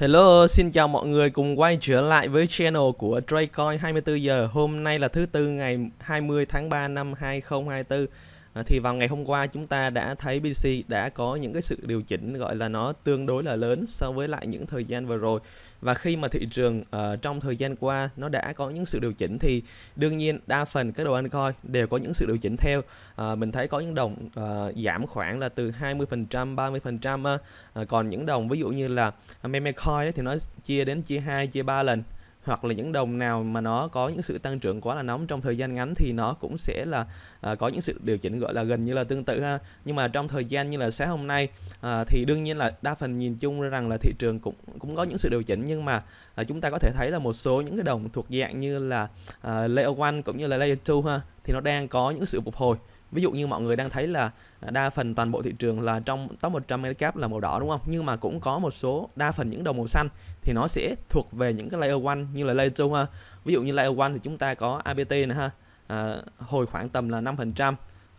Hello, xin chào mọi người cùng quay trở lại với channel của TradeCoin 24 giờ. Hôm nay là thứ tư ngày 20 tháng 3 năm 2024 Ờ, thì vào ngày hôm qua chúng ta đã thấy BTC đã có những cái sự điều chỉnh gọi là nó tương đối là lớn so với lại những thời gian vừa rồi và khi mà thị trường uh, trong thời gian qua nó đã có những sự điều chỉnh thì đương nhiên đa phần các đồ ăn coi đều có những sự điều chỉnh theo uh, mình thấy có những đồng uh, giảm khoảng là từ 20% 30% uh, còn những đồng ví dụ như là meme coin thì nó chia đến chia 2 chia 3 lần hoặc là những đồng nào mà nó có những sự tăng trưởng quá là nóng trong thời gian ngắn thì nó cũng sẽ là à, có những sự điều chỉnh gọi là gần như là tương tự ha nhưng mà trong thời gian như là sáng hôm nay à, thì đương nhiên là đa phần nhìn chung rằng là thị trường cũng cũng có những sự điều chỉnh nhưng mà à, chúng ta có thể thấy là một số những cái đồng thuộc dạng như là à, layer one cũng như là layer two ha thì nó đang có những sự phục hồi ví dụ như mọi người đang thấy là đa phần toàn bộ thị trường là trong top 100 cap là màu đỏ đúng không nhưng mà cũng có một số đa phần những đồng màu xanh thì nó sẽ thuộc về những cái layer one như là layer 2 ha ví dụ như layer one thì chúng ta có ABT nè ha à, hồi khoảng tầm là 5%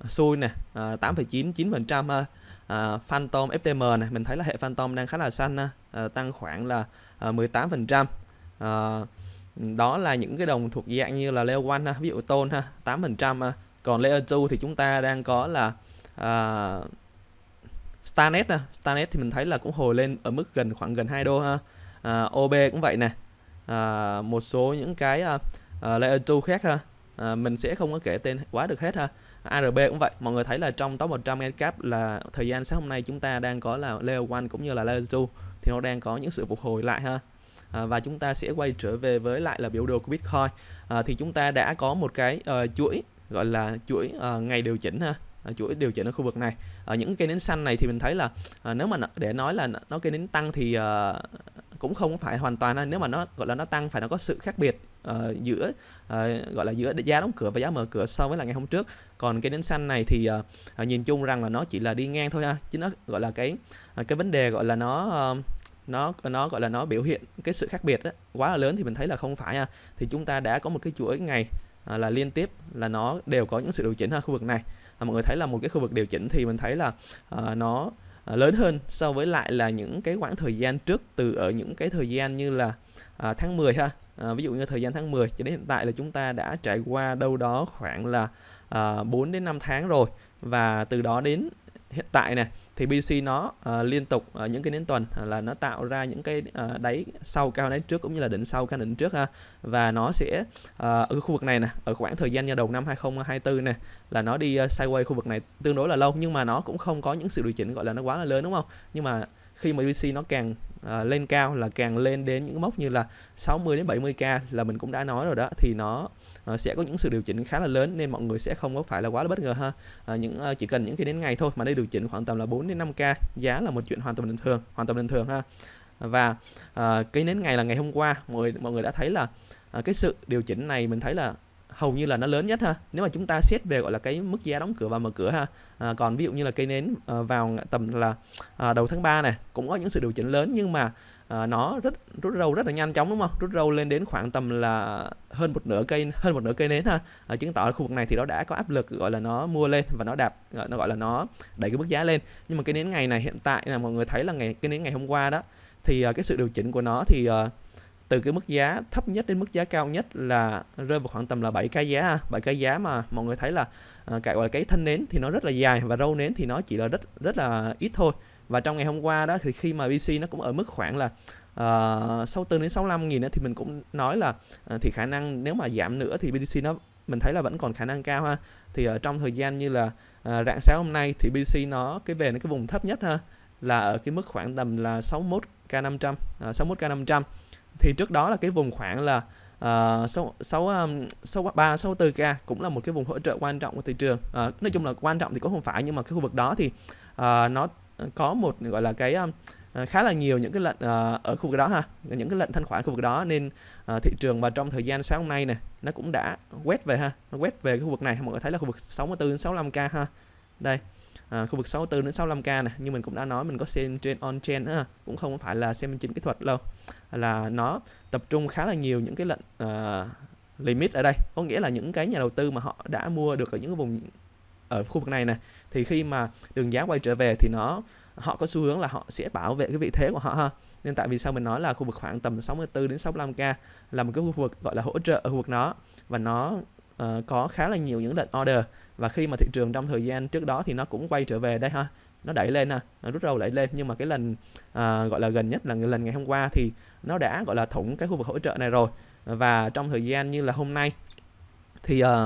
xui nè à, 8,9 9% ha à, Phantom FTM này mình thấy là hệ Phantom đang khá là xanh ha. À, tăng khoảng là à, 18% à, đó là những cái đồng thuộc dạng như là layer one ha ví dụ tone ha 8% ha còn layer 2 thì chúng ta đang có là uh, Starnet nè Starnet thì mình thấy là cũng hồi lên ở mức gần khoảng gần 2 đô ha uh, à, OB cũng vậy nè uh, một số những cái uh, layer 2 khác ha uh, mình sẽ không có kể tên quá được hết ha ARB cũng vậy mọi người thấy là trong top 100 cap là thời gian sáng hôm nay chúng ta đang có là layer 1 cũng như là layer 2 thì nó đang có những sự phục hồi lại ha À, và chúng ta sẽ quay trở về với lại là biểu đồ của Bitcoin à, thì chúng ta đã có một cái uh, chuỗi gọi là chuỗi uh, ngày điều chỉnh ha à, chuỗi điều chỉnh ở khu vực này ở ờ, những cây nến xanh này thì mình thấy là uh, nếu mà để nói là nó cây nến tăng thì uh, cũng không phải hoàn toàn nếu mà nó gọi là nó tăng phải nó có sự khác biệt uh, giữa uh, gọi là giữa giá đóng cửa và giá mở cửa so với là ngày hôm trước còn cây nến xanh này thì uh, nhìn chung rằng là nó chỉ là đi ngang thôi ha chứ nó gọi là cái cái vấn đề gọi là nó nó nó gọi là nó biểu hiện cái sự khác biệt đó, quá là lớn thì mình thấy là không phải ha thì chúng ta đã có một cái chuỗi ngày À, là liên tiếp là nó đều có những sự điều chỉnh ở khu vực này à, mọi người thấy là một cái khu vực điều chỉnh thì mình thấy là à, nó à, lớn hơn so với lại là những cái khoảng thời gian trước từ ở những cái thời gian như là à, tháng 10 ha à, ví dụ như thời gian tháng 10 cho đến hiện tại là chúng ta đã trải qua đâu đó khoảng là à, 4 đến 5 tháng rồi và từ đó đến hiện tại này thì BC nó uh, liên tục uh, những cái nến tuần ờ, là nó tạo ra những cái uh, đáy sau cao đáy trước cũng như là đỉnh sau cao đỉnh trước ha và nó sẽ uh, ở khu vực này nè ở khoảng thời gian như đầu năm 2024 nè là nó đi uh, sideways khu vực này tương đối là lâu nhưng mà nó cũng không có những sự điều chỉnh gọi là nó quá là lớn đúng không nhưng mà khi mà BC nó càng uh, lên cao là càng lên đến những mốc như là 60 đến 70k là mình cũng đã nói rồi đó thì nó uh, sẽ có những sự điều chỉnh khá là lớn nên mọi người sẽ không có phải là quá là bất ngờ ha. Uh, những uh, chỉ cần những cái đến ngày thôi mà nó điều chỉnh khoảng tầm là 4 đến 5k, giá là một chuyện hoàn toàn bình thường, hoàn toàn bình thường ha. Và uh, cái đến ngày là ngày hôm qua, mọi người mọi người đã thấy là uh, cái sự điều chỉnh này mình thấy là hầu như là nó lớn nhất ha nếu mà chúng ta xét về gọi là cái mức giá đóng cửa và mở cửa ha à, còn ví dụ như là cây nến à, vào tầm là à, đầu tháng 3 này cũng có những sự điều chỉnh lớn nhưng mà à, nó rất rút râu rất là nhanh chóng đúng không rút râu lên đến khoảng tầm là hơn một nửa cây hơn một nửa cây nến ha à, chứng tỏ ở khu vực này thì nó đã có áp lực gọi là nó mua lên và nó đạp nó gọi là nó đẩy cái mức giá lên nhưng mà cái nến ngày này hiện tại là mọi người thấy là ngày cái nến ngày hôm qua đó thì à, cái sự điều chỉnh của nó thì à, từ cái mức giá thấp nhất đến mức giá cao nhất là rơi vào khoảng tầm là 7 cái giá bảy cái giá mà mọi người thấy là à, cái gọi là cái thân nến thì nó rất là dài và râu nến thì nó chỉ là rất rất là ít thôi và trong ngày hôm qua đó thì khi mà BC nó cũng ở mức khoảng là à, uh, 64 đến 65 nghìn thì mình cũng nói là uh, thì khả năng nếu mà giảm nữa thì BTC nó mình thấy là vẫn còn khả năng cao ha thì ở trong thời gian như là uh, rạng sáng hôm nay thì BTC nó cái về nó cái vùng thấp nhất ha là ở cái mức khoảng tầm là 61k500 uh, 61k500 thì trước đó là cái vùng khoảng là ờ, sáu sáu sáu ba sáu bốn k cũng là một cái vùng hỗ trợ quan trọng của thị trường uh, nói chung là quan trọng thì cũng không phải nhưng mà cái khu vực đó thì uh, nó có một gọi là cái um, khá là nhiều những cái lệnh uh, ở khu vực đó ha những cái lệnh thanh khoản khu vực đó nên uh, thị trường và trong thời gian sáng hôm nay nè nó cũng đã quét về ha quét về cái khu vực này mọi người thấy là khu vực 64 65k ha đây à, khu vực 64 đến 65k này như mình cũng đã nói mình có xem trên on chain à, cũng không phải là xem chính kỹ thuật đâu là nó tập trung khá là nhiều những cái lệnh à, limit ở đây có nghĩa là những cái nhà đầu tư mà họ đã mua được ở những vùng ở khu vực này nè thì khi mà đường giá quay trở về thì nó họ có xu hướng là họ sẽ bảo vệ cái vị thế của họ ha nên tại vì sao mình nói là khu vực khoảng tầm 64 đến 65k là một cái khu vực gọi là hỗ trợ ở khu vực nó và nó Ờ, có khá là nhiều những lệnh order và khi mà thị trường trong thời gian trước đó thì nó cũng quay trở về đây ha nó đẩy lên ha nó rút râu đẩy lên nhưng mà cái lần à, gọi là gần nhất là lần ngày hôm qua thì nó đã gọi là thủng cái khu vực hỗ trợ này rồi và trong thời gian như là hôm nay thì à,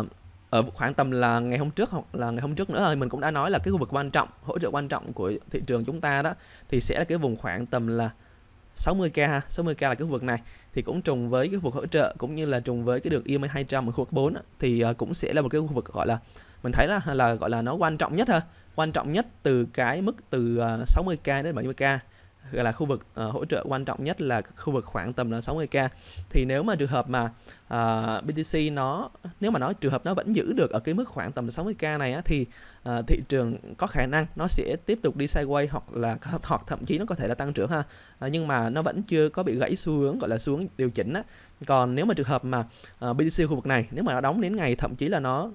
ở khoảng tầm là ngày hôm trước hoặc là ngày hôm trước nữa mình cũng đã nói là cái khu vực quan trọng hỗ trợ quan trọng của thị trường chúng ta đó thì sẽ là cái vùng khoảng tầm là 60k 60k là cái khu vực này thì cũng trùng với cái khu vực hỗ trợ cũng như là trùng với cái đường IMA 200 ở khu vực 4 thì ờ, cũng sẽ là một cái khu vực gọi là mình thấy là là gọi là nó quan trọng nhất ha quan trọng nhất từ cái mức từ 60k ờ, đến 70k gọi là khu vực uh, hỗ trợ quan trọng nhất là khu vực khoảng tầm là 60k thì nếu mà trường hợp mà uh, ờ, BTC nó nếu mà nói trường hợp nó vẫn giữ được ở cái mức khoảng tầm 60k này á, thì uh, thị trường có khả năng nó sẽ tiếp tục đi sideways hoặc là hoặc thậm chí nó có thể là tăng trưởng ha uh, nhưng mà nó vẫn chưa có bị gãy xu hướng gọi là xu hướng điều chỉnh á còn nếu mà trường hợp mà uh, BTC khu vực này nếu mà nó đóng đến ngày thậm chí là nó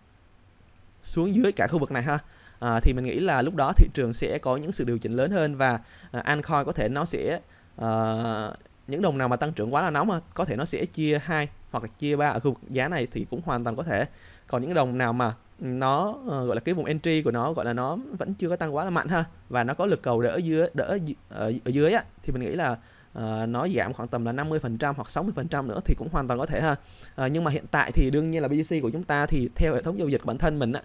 xuống dưới cả khu vực này ha à, thì mình nghĩ là lúc đó thị trường sẽ có những sự điều chỉnh lớn hơn và à, ờ, altcoin có thể nó sẽ à, những đồng nào mà tăng trưởng quá là nóng mà có thể nó sẽ chia hai hoặc là chia ba ở khu vực giá này thì cũng hoàn toàn có thể còn những đồng nào mà nó uh, gọi là cái vùng entry của nó gọi là nó vẫn chưa có tăng quá là mạnh ha và nó có lực cầu đỡ dưới đỡ ở, dưới á thì mình nghĩ là uh, nó giảm khoảng tầm là 50% hoặc 60% nữa thì cũng hoàn toàn có thể ha. Uh, nhưng mà hiện tại thì đương nhiên là BTC của chúng ta thì theo hệ thống giao dịch của bản thân mình á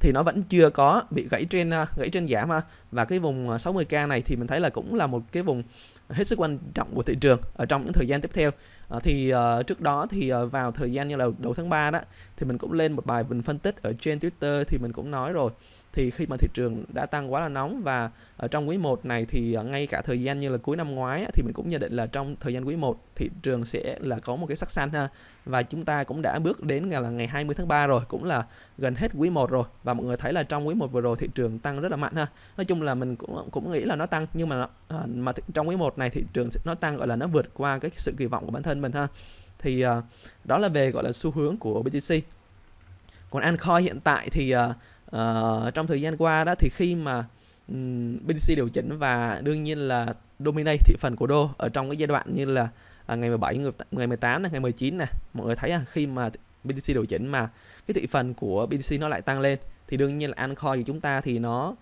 thì nó vẫn chưa có bị gãy trên à, gãy trên giảm ha. À. Và cái vùng 60k à, này thì mình thấy là cũng là một cái vùng hết sức quan trọng của thị trường ở trong những thời gian tiếp theo. À, thì uh, trước đó thì uh, vào thời gian như là đầu tháng 3 đó thì mình cũng lên một bài mình phân tích ở trên Twitter thì mình cũng nói rồi thì khi mà thị trường đã tăng quá là nóng và ở trong quý 1 này thì ờ, ngay cả thời gian như là cuối năm ngoái thì mình cũng nhận định là trong thời gian quý 1 thị trường sẽ là có một cái sắc xanh ha và chúng ta cũng đã bước đến ngày là ngày 20 tháng 3 rồi cũng là gần hết quý 1 rồi và mọi người thấy là trong quý 1 vừa rồi thị trường tăng rất là mạnh ha nói chung là mình cũng cũng nghĩ là nó tăng nhưng mà ờ, mà trong quý 1 này thị trường nó tăng gọi là nó vượt qua cái sự kỳ vọng của bản thân mình ha thì ờ, đó là về gọi là xu hướng của BTC còn Ancoin hiện tại thì uh, uh, trong thời gian qua đó thì khi mà um, BTC điều chỉnh và đương nhiên là dominate thị phần của đô ở trong cái giai đoạn như là à, ngày 17, ngày 18 này, ngày 19 này, mọi người thấy à, khi mà BTC điều chỉnh mà cái thị phần của BTC nó lại tăng lên thì đương nhiên là altcoin của chúng ta thì nó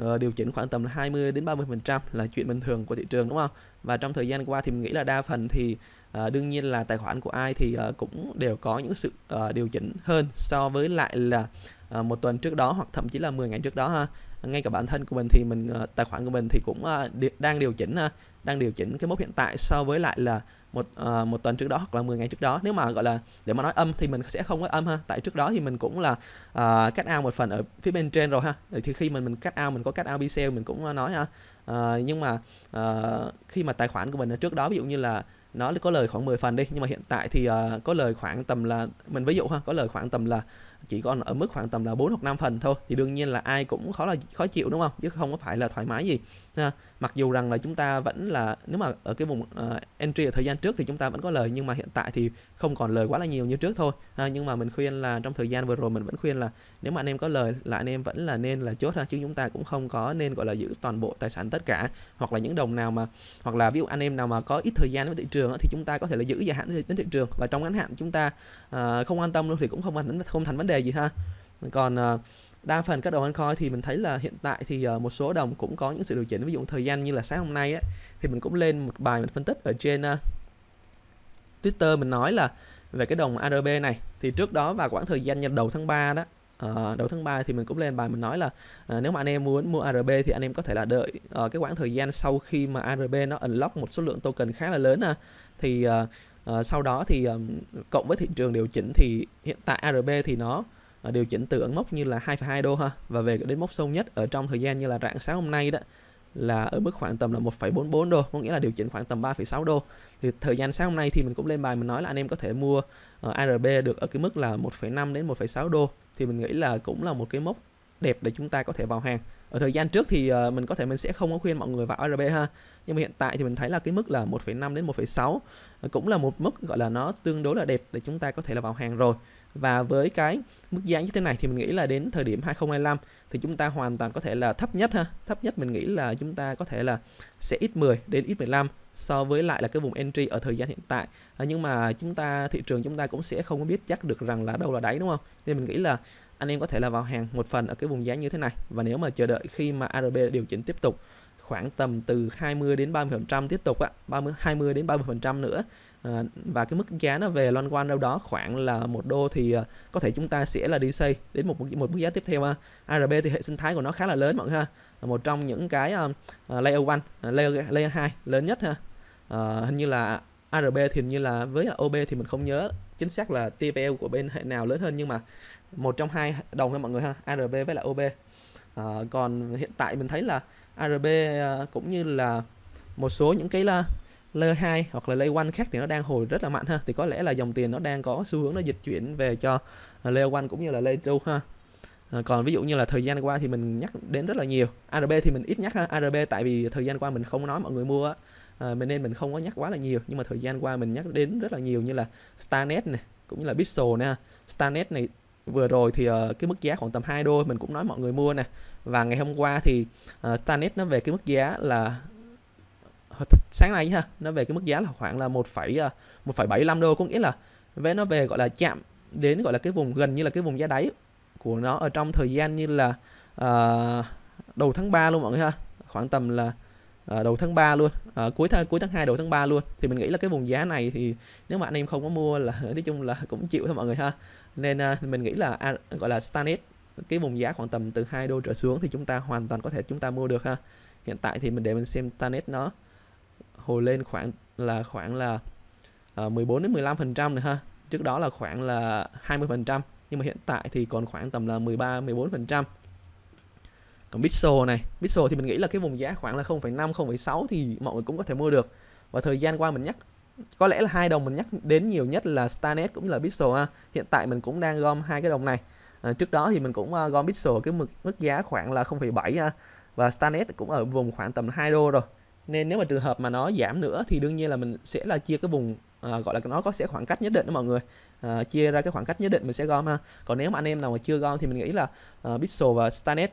uh, điều chỉnh khoảng tầm 20 đến 30% là chuyện bình thường của thị trường đúng không? Và trong thời gian qua thì mình nghĩ là đa phần thì à, đương nhiên là tài khoản của ai thì à, cũng đều có những sự à, điều chỉnh hơn so với lại là à, một tuần trước đó hoặc thậm chí là 10 ngày trước đó ha ngay cả bản thân của mình thì mình à, tài khoản của mình thì cũng à, đi, đang điều chỉnh à, đang điều chỉnh cái mốc hiện tại so với lại là một à, một tuần trước đó hoặc là 10 ngày trước đó nếu mà gọi là để mà nói âm thì mình sẽ không có âm ha tại trước đó thì mình cũng là à, cắt out một phần ở phía bên trên rồi ha thì khi mình mình cắt out mình có cắt out pixel mình cũng nói ha à, nhưng mà à, khi mà tài khoản của mình ở trước đó ví dụ như là nó có lời khoảng 10 phần đi nhưng mà hiện tại thì uh, có lời khoảng tầm là mình ví dụ ha có lời khoảng tầm là chỉ còn ở mức khoảng tầm là 4 hoặc 5 phần thôi thì đương nhiên là ai cũng khó là khó chịu đúng không chứ không có phải là thoải mái gì mặc dù rằng là chúng ta vẫn là nếu mà ở cái vùng uh, entry ở thời gian trước thì chúng ta vẫn có lời nhưng mà hiện tại thì không còn lời quá là nhiều như trước thôi ha. nhưng mà mình khuyên là trong thời gian vừa rồi mình vẫn khuyên là nếu mà anh em có lời là anh em vẫn là nên là chốt ha chứ chúng ta cũng không có nên gọi là giữ toàn bộ tài sản tất cả hoặc là những đồng nào mà hoặc là ví dụ anh em nào mà có ít thời gian với thị trường thì chúng ta có thể là giữ dài hạn đến thị trường và trong ngắn hạn chúng ta uh, không an tâm luôn thì cũng không thành không thành vấn đề gì ha còn uh, đa phần các đồng ăn coin thì mình thấy là hiện tại thì ờ, một số đồng cũng có những sự điều chỉnh ví dụ thời gian như là sáng hôm nay á, thì mình cũng lên một bài mình phân tích ở trên uh, Twitter mình nói là về cái đồng ARB này thì trước đó và khoảng thời gian đầu tháng 3 đó Uh, đầu tháng 3 thì mình cũng lên bài mình nói là uh, nếu mà anh em muốn mua ARB thì anh em có thể là đợi uh, cái quãng thời gian sau khi mà ARB nó unlock một số lượng token khá là lớn uh, thì uh, uh, sau đó thì um, cộng với thị trường điều chỉnh thì hiện tại ARB thì nó Ờ, điều chỉnh từ ấn mốc như là 2,2 đô ha và về đến mốc sâu nhất ở trong thời gian như là rạng sáng hôm nay đó là ở mức khoảng tầm là 1,44 đô có nghĩa là điều chỉnh khoảng tầm 3,6 đô thì thời gian sáng hôm nay thì mình cũng lên bài mình nói là anh em có thể mua uh, ờ, ARB được ở cái mức là 1,5 đến 1,6 đô thì mình nghĩ là cũng là một cái mốc đẹp để chúng ta có thể vào hàng ở thời gian trước thì ờ, mình có thể mình sẽ không có khuyên mọi người vào ARB ha nhưng mà hiện tại thì mình thấy là cái mức là 1,5 đến 1,6 cũng là một mức gọi là nó tương đối là đẹp để chúng ta có thể là vào hàng rồi và với cái mức giá như thế này thì mình nghĩ là đến thời điểm 2025 thì chúng ta hoàn toàn có thể là thấp nhất ha thấp nhất mình nghĩ là chúng ta có thể là sẽ ít 10 đến ít 15 so với lại là cái vùng entry ở thời gian hiện tại à, nhưng mà chúng ta thị trường chúng ta cũng sẽ không biết chắc được rằng là đâu là đáy đúng không nên mình nghĩ là anh em có thể là vào hàng một phần ở cái vùng giá như thế này và nếu mà chờ đợi khi mà ARB điều chỉnh tiếp tục khoảng tầm từ 20 đến 30% tiếp tục á, 30 20 đến 30% nữa. À, và cái mức giá nó về loanh quanh đâu đó khoảng là một đô thì uh, có thể chúng ta sẽ là đi xây đến một một mức giá tiếp theo ha. ARB thì hệ sinh thái của nó khá là lớn mọi người ha. Một trong những cái uh, layer 1, uh, layer layer 2 lớn nhất ha. Uh, hình như là ARB thì hình như là với OB thì mình không nhớ chính xác là TPL của bên hệ nào lớn hơn nhưng mà một trong hai đồng ha mọi người ha, ARB với lại OB. Uh, còn hiện tại mình thấy là ARB ờ, cũng như là một số những cái là ờ, layer 2 hoặc là layer 1 khác thì nó đang hồi rất là mạnh ha thì có lẽ là dòng tiền nó đang có xu hướng nó dịch chuyển về cho ờ, layer 1 cũng như là layer 2 ha còn ví dụ như là thời gian qua thì mình nhắc đến rất là nhiều ARB thì mình ít nhắc ha ARB tại vì thời gian qua mình không nói mọi người mua á, nên mình không có nhắc quá là nhiều nhưng mà thời gian qua mình nhắc đến rất là nhiều như là Starnet này cũng như là Pixel nè Starnet này vừa rồi thì cái mức giá khoảng tầm 2 đô mình cũng nói mọi người mua nè và ngày hôm qua thì uh, ờ, Stanis nó về cái mức giá là ờ, sáng nay ha nó về cái mức giá là khoảng là một 1, 1,75 ờ, đô có nghĩa là vé nó về gọi là chạm đến gọi là cái vùng gần như là cái vùng giá đáy của nó ở trong thời gian như là uh, đầu tháng 3 luôn mọi người ha khoảng tầm là uh, đầu tháng 3 luôn uh, cuối tháng cuối tháng 2 đầu tháng 3 luôn thì mình nghĩ là cái vùng giá này thì nếu mà anh em không có mua là nói chung là cũng chịu thôi mọi người ha nên uh, mình nghĩ là à, gọi là Stanis cái vùng giá khoảng tầm từ 2 đô trở xuống thì chúng ta hoàn toàn có thể chúng ta mua được ha hiện tại thì mình để mình xem Tanet nó hồi lên khoảng là khoảng là 14 ờ, đến 15 phần trăm nữa ha trước đó là khoảng là 20 phần trăm nhưng mà hiện tại thì còn khoảng tầm là 13 14 phần trăm còn Bitso này Bitso thì mình nghĩ là cái vùng giá khoảng là 0,5 0,6 thì mọi người cũng có thể mua được và thời gian qua mình nhắc có lẽ là hai đồng mình nhắc đến nhiều nhất là Starnet cũng là Bitso ha hiện tại mình cũng đang gom hai cái đồng này à, trước đó thì mình cũng uh, gom pixel cái mức mức giá khoảng là 0,7 ha và Starnet cũng ở vùng khoảng tầm 2 đô rồi nên nếu mà trường hợp mà nó giảm nữa thì đương nhiên là mình sẽ là chia cái vùng à, gọi là nó có sẽ khoảng cách nhất định đó mọi người à, chia ra cái khoảng cách nhất định mình sẽ gom ha còn nếu mà anh em nào mà chưa gom thì mình nghĩ là uh, Pixel và Starnet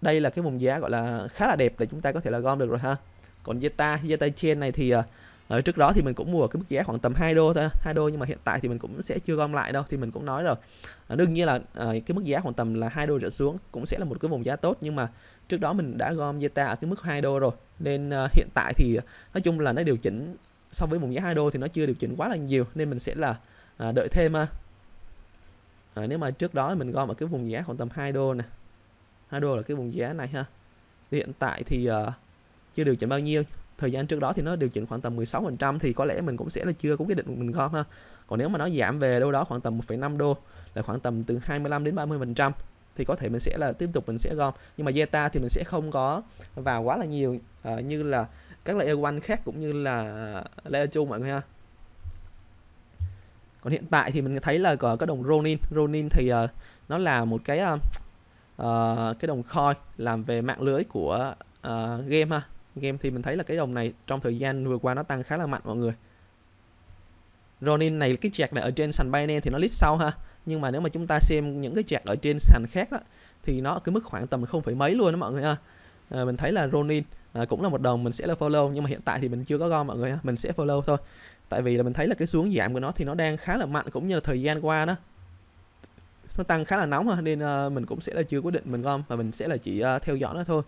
đây là cái vùng giá gọi là khá là đẹp để chúng ta có thể là gom được rồi ha còn Zeta Zeta Chain này thì uh, ở ờ, trước đó thì mình cũng mua ở cái mức giá khoảng tầm 2 đô thôi 2 đô nhưng mà hiện tại thì mình cũng sẽ chưa gom lại đâu thì mình cũng nói rồi à, đương nhiên là à, cái mức giá khoảng tầm là 2 đô trở xuống cũng sẽ là một cái vùng giá tốt nhưng mà trước đó mình đã gom Zeta ở cái mức 2 đô rồi nên à, hiện tại thì nói chung là nó điều chỉnh so với vùng giá 2 đô thì nó chưa điều chỉnh quá là nhiều nên mình sẽ là à, đợi thêm à, nếu mà trước đó mình gom ở cái vùng giá khoảng tầm 2 đô nè 2 đô là cái vùng giá này ha hiện tại thì uh, chưa điều chỉnh bao nhiêu thời gian trước đó thì nó điều chỉnh khoảng tầm 16% thì có lẽ mình cũng sẽ là chưa có quyết định mình gom ha còn nếu mà nó giảm về đâu đó khoảng tầm 1,5 đô là khoảng tầm từ 25 đến 30% thì có thể mình sẽ là tiếp tục mình sẽ gom nhưng mà Zeta thì mình sẽ không có vào quá là nhiều uh, như là các layer one khác cũng như là layer 2 mọi người ha còn hiện tại thì mình thấy là có cái đồng Ronin Ronin thì uh, nó là một cái uh, cái đồng coin làm về mạng lưới của uh, game ha game thì mình thấy là cái đồng này trong thời gian vừa qua nó tăng khá là mạnh mọi người Ronin này cái chạc này ở trên sàn Binance thì nó list sau ha nhưng mà nếu mà chúng ta xem những cái chạc ở trên sàn khác đó, thì nó ở cái mức khoảng tầm không phải mấy luôn đó mọi người ha à, mình thấy là Ronin à, cũng là một đồng mình sẽ là follow nhưng mà hiện tại thì mình chưa có gom mọi người ha mình sẽ follow thôi tại vì là mình thấy là cái xuống giảm của nó thì nó đang khá là mạnh cũng như là thời gian qua đó nó tăng khá là nóng ha nên uh, mình cũng sẽ là chưa quyết định mình gom và mình sẽ là chỉ uh, theo dõi nó thôi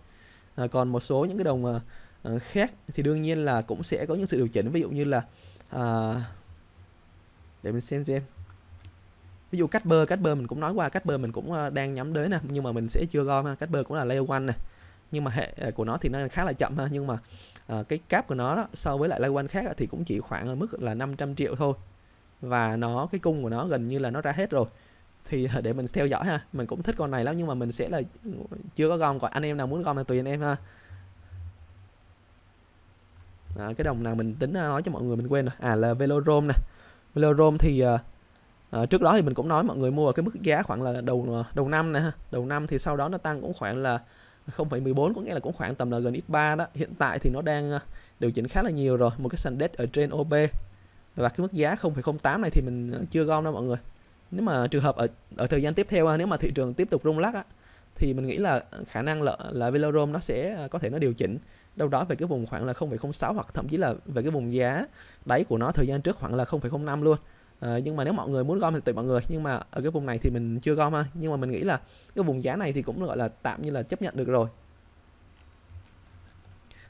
à, còn một số những cái đồng à, khác thì đương nhiên là cũng sẽ có những sự điều chỉnh ví dụ như là à, để mình xem xem ví dụ cắt bơ cắt bơ mình cũng nói qua cắt bơ mình cũng ờ, đang nhắm đến nè nhưng mà mình sẽ chưa gom ha cắt bơ cũng là layer one nè nhưng mà hệ à, của nó thì nó khá là chậm ha nhưng mà à, cái cap của nó đó, so với lại layer one khác thì cũng chỉ khoảng ở mức là 500 triệu thôi và nó cái cung của nó gần như là nó ra hết rồi thì ờ, để mình theo dõi ha mình cũng thích con này lắm nhưng mà mình sẽ là chưa có gom còn anh em nào muốn gom thì tùy anh em ha à, cái đồng nào mình tính ờ, nói cho mọi người mình quên rồi à là velodrome nè velodrome thì à, trước đó thì mình cũng nói mọi người mua ở cái mức giá khoảng là đầu đầu năm nè đầu năm thì sau đó nó tăng cũng khoảng là 0,14 có nghĩa là cũng khoảng tầm là gần x3 đó hiện tại thì nó đang điều chỉnh khá là nhiều rồi một cái sàn đất ở trên OB và cái mức giá 0,08 này thì mình chưa gom đâu mọi người nếu mà trường hợp ở ở thời gian tiếp theo nếu mà thị trường tiếp tục rung lắc á, thì mình nghĩ là khả năng là là Velarom nó sẽ à, có thể nó điều chỉnh đâu đó về cái vùng khoảng là 0,06 hoặc thậm chí là về cái vùng giá đáy của nó thời gian trước khoảng là 0,05 luôn. À, nhưng mà nếu mọi người muốn gom thì tùy mọi người nhưng mà ở cái vùng này thì mình chưa gom ha nhưng mà mình nghĩ là cái vùng giá này thì cũng gọi là tạm như là chấp nhận được rồi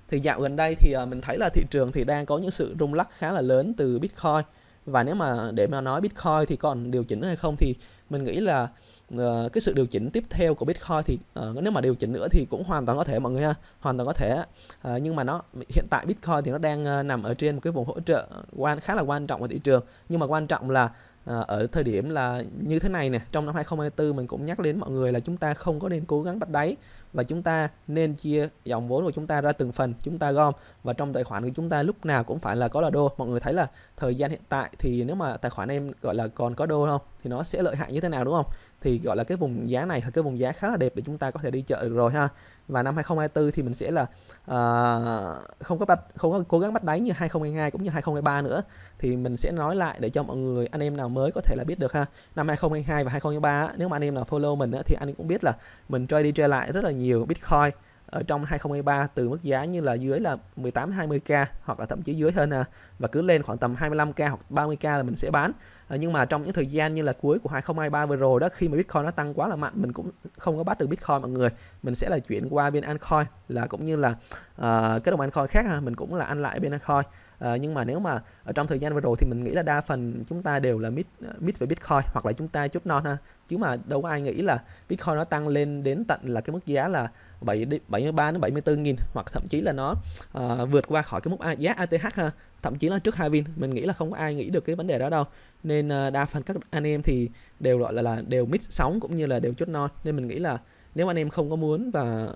thì dạo gần đây thì à, mình thấy là thị trường thì đang có những sự rung lắc khá là lớn từ Bitcoin và nếu mà để mà nói Bitcoin thì còn điều chỉnh hay không thì mình nghĩ là uh, cái sự điều chỉnh tiếp theo của Bitcoin thì uh, nếu mà điều chỉnh nữa thì cũng hoàn toàn có thể mọi người ha hoàn toàn có thể uh, nhưng mà nó hiện tại Bitcoin thì nó đang uh, nằm ở trên một cái vùng hỗ trợ quan khá là quan trọng của thị trường nhưng mà quan trọng là Ờ, ở thời điểm là như thế này nè trong năm 2024 mình cũng nhắc đến mọi người là chúng ta không có nên cố gắng bắt đáy và chúng ta nên chia dòng vốn của chúng ta ra từng phần chúng ta gom và trong tài khoản của chúng ta lúc nào cũng phải là có là đô mọi người thấy là thời gian hiện tại thì nếu mà tài khoản em gọi là còn có đô không thì nó sẽ lợi hại như thế nào đúng không thì gọi là cái vùng giá này là cái vùng giá khá là đẹp để chúng ta có thể đi chợ được rồi ha và năm 2024 thì mình sẽ là uh, không có bắt không có cố gắng bắt đáy như 2022 cũng như 2023 nữa thì mình sẽ nói lại để cho mọi người anh em nào mới có thể là biết được ha năm 2022 và 2023 nếu mà anh em nào follow mình á, thì anh cũng biết là mình chơi đi chơi lại rất là nhiều bitcoin ở trong 2023 từ mức giá như là dưới là 18 20k hoặc là thậm chí dưới hơn à, và cứ lên khoảng tầm 25k hoặc 30k là mình sẽ bán. Ờ, nhưng mà trong những thời gian như là cuối của 2023 vừa rồi đó khi mà Bitcoin nó tăng quá là mạnh mình cũng không có bắt được Bitcoin mọi người. Mình sẽ là chuyển qua bên Ancoin là cũng như là uh, cái đồng Ancoin khác ha, mình cũng là ăn lại bên Ancoin à, nhưng mà nếu mà ở trong thời gian vừa rồi thì mình nghĩ là đa phần chúng ta đều là mid ờ, mid về bitcoin hoặc là chúng ta chút non ha chứ mà đâu có ai nghĩ là bitcoin nó tăng lên đến tận là cái mức giá là 7 73 đến 74 nghìn hoặc thậm chí là nó uh, vượt qua khỏi cái mức giá ATH ha thậm chí là trước hai vin mình nghĩ là không có ai nghĩ được cái vấn đề đó đâu nên uh, đa phần các anh em thì đều gọi là là đều mix sóng cũng như là đều chút non nên mình nghĩ là nếu anh em không có muốn và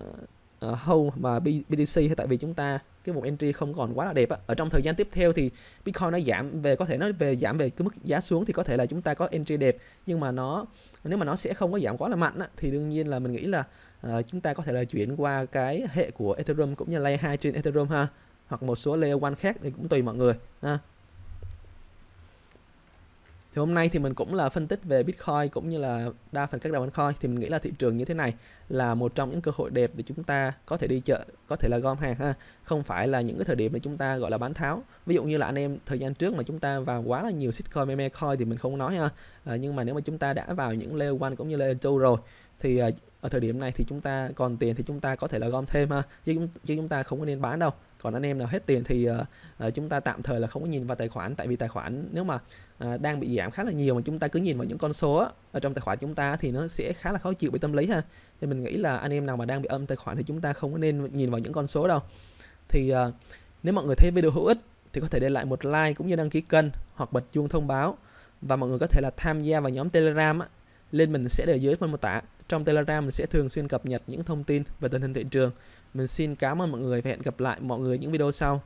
uh, hold mà BTC hay tại vì chúng ta cái vùng entry không còn quá là đẹp á. ở trong thời gian tiếp theo thì bitcoin nó giảm về có thể nó về giảm về cái mức giá xuống thì có thể là chúng ta có entry đẹp nhưng mà nó nếu mà nó sẽ không có giảm quá là mạnh á, thì đương nhiên là mình nghĩ là uh, chúng ta có thể là chuyển qua cái hệ của ethereum cũng như layer 2 trên ethereum ha hoặc một số layer one khác thì cũng tùy mọi người ha thì hôm nay thì mình cũng là phân tích về Bitcoin cũng như là đa phần các đồng altcoin thì mình nghĩ là thị trường như thế này là một trong những cơ hội đẹp để chúng ta có thể đi chợ có thể là gom hàng ha không phải là những cái thời điểm mà chúng ta gọi là bán tháo ví dụ như là anh em thời gian trước mà chúng ta vào quá là nhiều bitcoin meme coin thì mình không nói ha à, nhưng mà nếu mà chúng ta đã vào những level one cũng như level two rồi thì ờ, ở thời điểm này thì chúng ta còn tiền thì chúng ta có thể là gom thêm ha chứ, chứ chúng ta không có nên bán đâu còn anh em nào hết tiền thì uh, chúng ta tạm thời là không có nhìn vào tài khoản tại vì tài khoản nếu mà uh, đang bị giảm khá là nhiều mà chúng ta cứ nhìn vào những con số ở trong tài khoản chúng ta thì nó sẽ khá là khó chịu về tâm lý ha nên mình nghĩ là anh em nào mà đang bị âm tài khoản thì chúng ta không có nên nhìn vào những con số đâu thì uh, nếu mọi người thấy video hữu ích thì có thể để lại một like cũng như đăng ký kênh hoặc bật chuông thông báo và mọi người có thể là tham gia vào nhóm Telegram á, Link mình sẽ để dưới phần mô tả. Trong Telegram mình sẽ thường xuyên cập nhật những thông tin về tình hình thị trường. Mình xin cảm ơn mọi người và hẹn gặp lại mọi người những video sau.